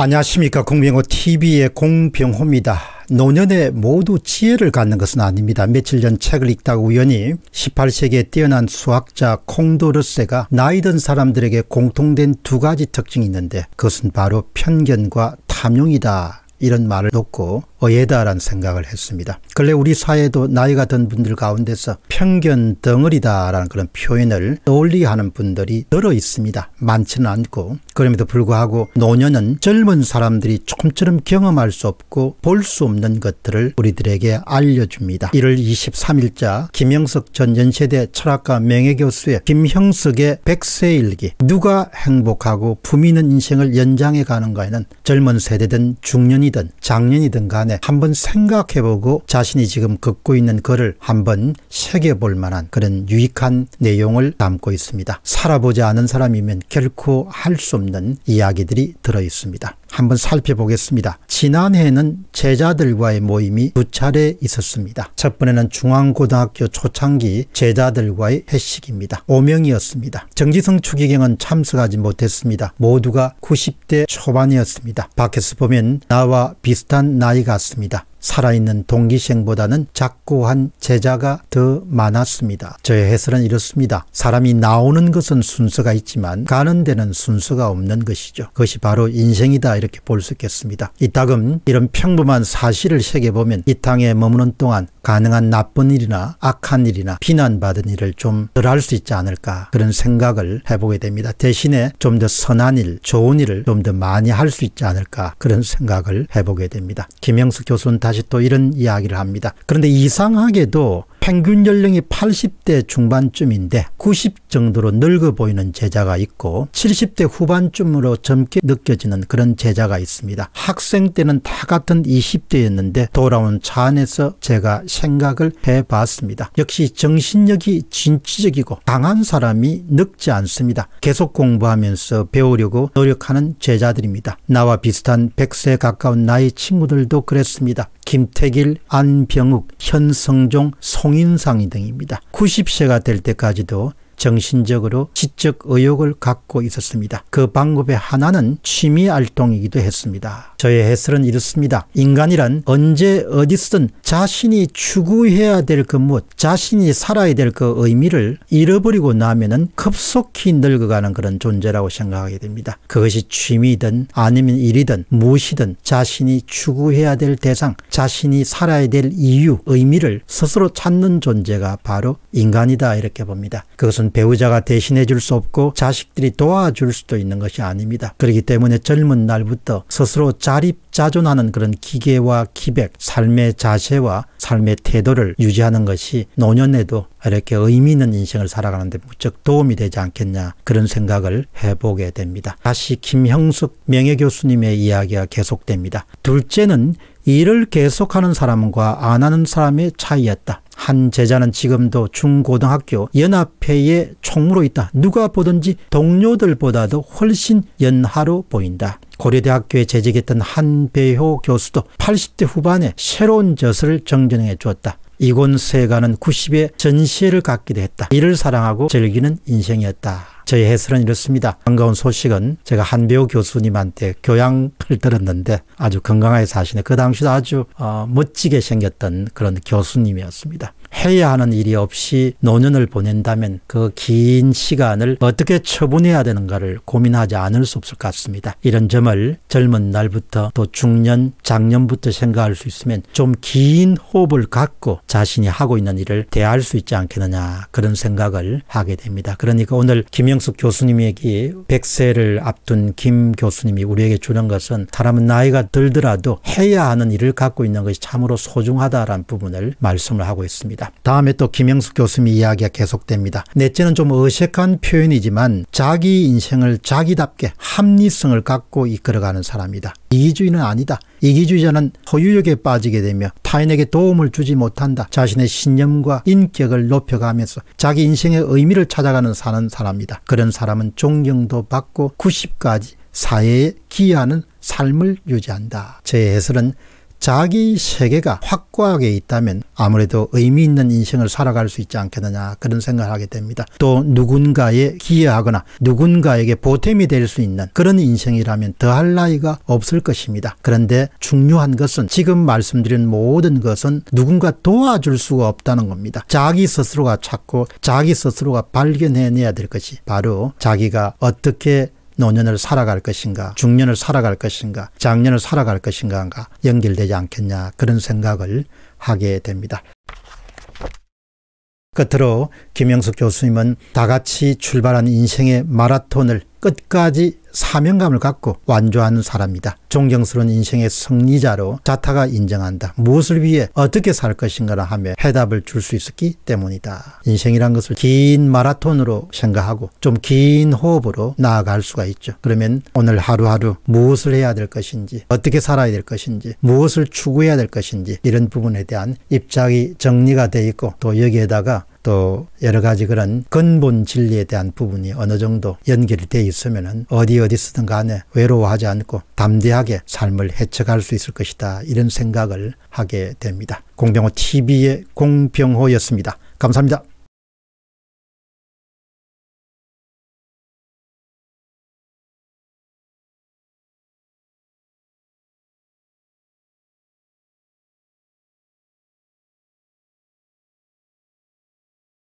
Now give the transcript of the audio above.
안녕하십니까 공병호 TV의 공병호입니다. 노년에 모두 지혜를 갖는 것은 아닙니다. 며칠 전 책을 읽다가 우연히 18세기의 뛰어난 수학자 콩도르세가 나이 든 사람들에게 공통된 두 가지 특징이 있는데 그것은 바로 편견과 탐욕이다. 이런 말을 놓고 어예다라는 생각을 했습니다. 근래 우리 사회도 나이가 든 분들 가운데서 편견 덩어리다라는 그런 표현을 논리하는 분들이 늘어 있습니다. 많지는 않고 그럼에도 불구하고 노년은 젊은 사람들이 조금처럼 경험할 수 없고 볼 수 없는 것들을 우리들에게 알려줍니다. 1월 23일자 김영석 전 연세대 철학과 명예교수의 김형석의 백세일기 누가 행복하고 부미는 인생을 연장해 가는가에는 젊은 세대든 중년이 지금이든 작년이든 간에 한번 생각해보고 자신이 지금 걷고 있는 글를 한번 새겨볼 만한 그런 유익한 내용을 담고 있습니다. 살아보지 않은 사람이면 결코 할 수 없는 이야기들이 들어있습니다. 한번 살펴보겠습니다. 지난해에는 제자들과의 모임이 두 차례 있었습니다. 첫 번에는 중앙고등학교 초창기 제자들과의 회식입니다. 5명이었습니다. 정지성 추기경은 참석하지 못했습니다. 모두가 90대 초반이었습니다. 밖에서 보면 나와 비슷한 나이 같습니다. 살아있는 동기생보다는 작고 한 제자가 더 많았습니다. 저의 해설은 이렇습니다. 사람이 나오는 것은 순서가 있지만 가는 데는 순서가 없는 것이죠. 그것이 바로 인생이다 이렇게 볼 수 있겠습니다. 이따금 이런 평범한 사실을 새겨보면 이 땅에 머무는 동안 가능한 나쁜 일이나 악한 일이나 비난받은 일을 좀 덜 할 수 있지 않을까 그런 생각을 해보게 됩니다. 대신에 좀 더 선한 일, 좋은 일을 좀 더 많이 할 수 있지 않을까 그런 생각을 해보게 됩니다. 김영숙 교수는 다시 또 이런 이야기를 합니다. 그런데 이상하게도 평균 연령이 80대 중반쯤인데 90 정도로 늙어 보이는 제자가 있고 70대 후반쯤으로 젊게 느껴지는 그런 제자가 있습니다. 학생 때는 다 같은 20대였는데 돌아온 차 안에서 제가 생각을 해봤습니다. 역시 정신력이 진취적이고 강한 사람이 늙지 않습니다. 계속 공부하면서 배우려고 노력하는 제자들입니다. 나와 비슷한 100세 가까운 나이 친구들도 그랬습니다. 김태길, 안병욱, 현성종, 송 통인상이 등입니다. 90세가 될 때까지도 정신적으로 지적 의욕을 갖고 있었습니다. 그 방법의 하나는 취미 활동이기도 했습니다. 저의 해설은 이렇습니다. 인간이란 언제 어디서든 자신이 추구해야 될 그 무엇, 자신이 살아야 될 그 의미를 잃어버리고 나면은 급속히 늙어가는 그런 존재라고 생각하게 됩니다. 그것이 취미든 아니면 일이든 무엇이든 자신이 추구해야 될 대상, 자신이 살아야 될 이유, 의미를 스스로 찾는 존재가 바로 인간이다 이렇게 봅니다. 그것은 배우자가 대신해 줄 수 없고 자식들이 도와줄 수도 있는 것이 아닙니다. 그렇기 때문에 젊은 날부터 스스로 자립자존하는 그런 기계와 기백, 삶의 자세와 삶의 태도를 유지하는 것이 노년에도 이렇게 의미 있는 인생을 살아가는데 무척 도움이 되지 않겠냐 그런 생각을 해보게 됩니다. 다시 김형숙 명예교수님의 이야기가 계속됩니다. 둘째는 일을 계속하는 사람과 안 하는 사람의 차이였다. 한 제자는 지금도 중고등학교 연합회의 총무로 있다. 누가 보든지 동료들보다도 훨씬 연하로 보인다. 고려대학교에 재직했던 한배효 교수도 80대 후반에 새로운 젖을 정전해 주었다. 이곳세가는 90의 전시회를 갖기도 했다. 이를 사랑하고 즐기는 인생이었다. 저의 해설은 이렇습니다. 반가운 소식은 제가 한배우 교수님한테 교양을 들었는데 아주 건강하게 사시네. 그 당시도 아주 어, 멋지게 생겼던 그런 교수님이었습니다. 해야 하는 일이 없이 노년을 보낸다면 그 긴 시간을 어떻게 처분해야 되는가를 고민하지 않을 수 없을 것 같습니다. 이런 점을 젊은 날부터 또 중년, 작년부터 생각할 수 있으면 좀 긴 호흡을 갖고 자신이 하고 있는 일을 대할 수 있지 않겠느냐 그런 생각을 하게 됩니다. 그러니까 오늘 김영숙 교수님에게 100세를 앞둔 김 교수님이 우리에게 주는 것은 사람은 나이가 들더라도 해야 하는 일을 갖고 있는 것이 참으로 소중하다라는 부분을 말씀을 하고 있습니다. 있습니다. 다음에 또 김영숙 교수님 이야기가 계속됩니다. 넷째는 좀 어색한 표현이지만 자기 인생을 자기답게 합리성을 갖고 이끌어가는 사람이다. 이기주의는 아니다. 이기주의자는 소유욕에 빠지게 되며 타인에게 도움을 주지 못한다. 자신의 신념과 인격을 높여가면서 자기 인생의 의미를 찾아가는 사는 사람이다. 그런 사람은 존경도 받고 90까지 사회에 기여하는 삶을 유지한다. 제 해설은 자기 세계가 확고하게 있다면 아무래도 의미 있는 인생을 살아갈 수 있지 않겠느냐 그런 생각을 하게 됩니다. 또 누군가에 기여하거나 누군가에게 보탬이 될 수 있는 그런 인생이라면 더할 나위가 없을 것입니다. 그런데 중요한 것은 지금 말씀드린 모든 것은 누군가 도와줄 수가 없다는 겁니다. 자기 스스로가 찾고 자기 스스로가 발견해내야 될 것이 바로 자기가 어떻게 노년을 살아갈 것인가 중년을 살아갈 것인가 장년을 살아갈 것인가가 연결되지 않겠냐 그런 생각을 하게 됩니다. 끝으로 김영숙 교수님은 다 같이 출발한 인생의 마라톤을 끝까지 사명감을 갖고 완주하는 사람이다. 존경스러운 인생의 승리자로 자타가 인정한다. 무엇을 위해 어떻게 살것인가를 하며 해답을 줄 수 있었기 때문이다. 인생이란 것을 긴 마라톤으로 생각하고 좀 긴 호흡으로 나아갈 수가 있죠. 그러면 오늘 하루하루 무엇을 해야 될 것인지 어떻게 살아야 될 것인지 무엇을 추구해야 될 것인지 이런 부분에 대한 입장이 정리가 돼 있고 또 여기에다가 또 여러 가지 그런 근본 진리에 대한 부분이 어느 정도 연결이 돼있으면 어디 어디 쓰든 간에 외로워하지 않고 담대하게 삶을 해쳐갈 수 있을 것이다. 이런 생각을 하게 됩니다. 공병호 TV의 공병호였습니다. 감사합니다.